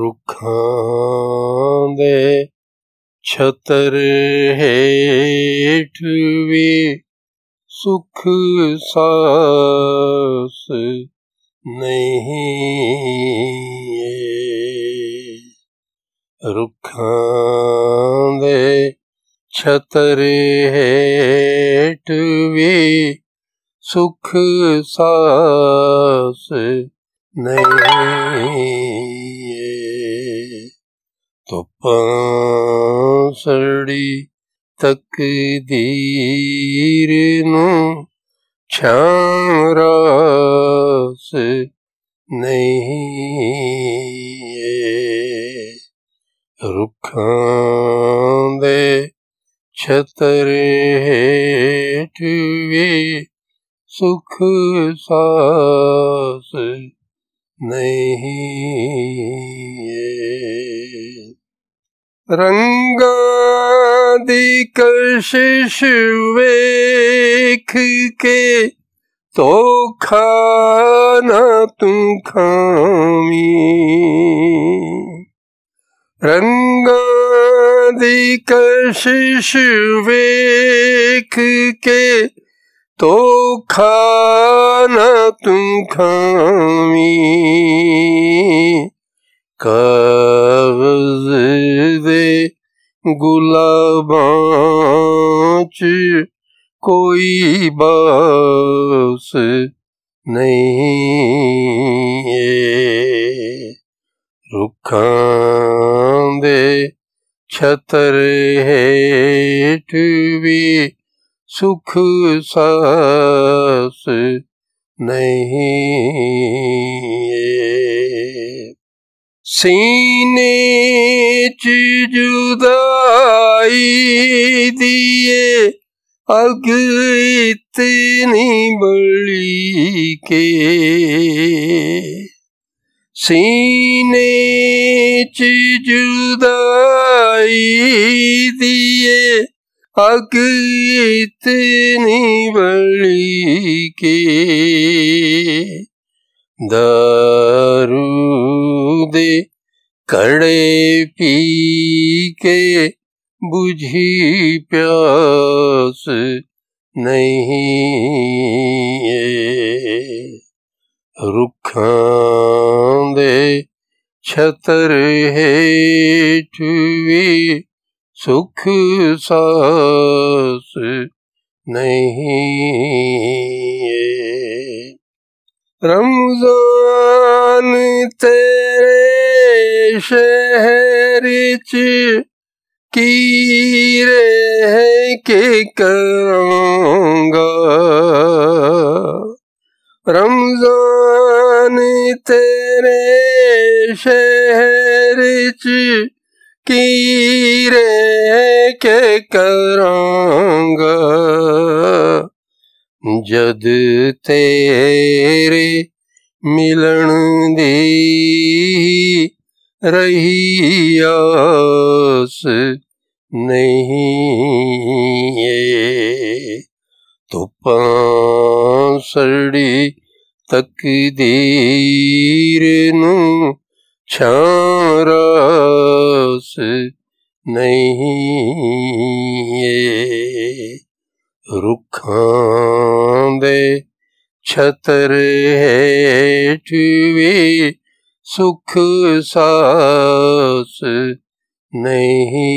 ਰੁੱਖਾਂ ਦੇ ਛਤਰ ਹੇਠ ਵੀ ਸੁਖ ਸਾਸ ਨਹੀਂ ਏ ਰੁੱਖਾਂ ਦੇ ਛਤਰ ਹੇਠ ਵੀ ਸੁਖ ਸਾਸ ਨਹੀਂ तो पांसड़ी तक दीर छामरा से नहीं है दे छतर हेठ सुख सास नहीं है रंगादिक वेख के तो खाना तू खामी रंगादिक वेख के तो खाना तू खामी कब दे गुलाबांच कोई बास नहीं रुखां दे छतर हेठ भी सुख सास नहीं है सीने च जुदाई दिए अग इतनी बड़ी के सीने च जुदाई दिए अग इतनी बड़ी के दारूदे कड़े पी के बुझी प्यास नहीं है दे छतर हेठ सुख सास नहीं रंग रमजान तेरे शहर च की रे है के करूँगा रमजान तेरे शहर च की रे के करूँगा जद तेरे ਮਿਲਣ ਦੀ ਰਹੀ ਆਸ ਨਹੀਂ ਏ ਤੁਪਾਂ ਸਰੜੀ ਤਕਦੀਰ ਨੂੰ ਛਾਰਸ ਨਹੀਂ ਏ ਰੁੱਖਾਂ ਦੇ छतर है सुख सास नहीं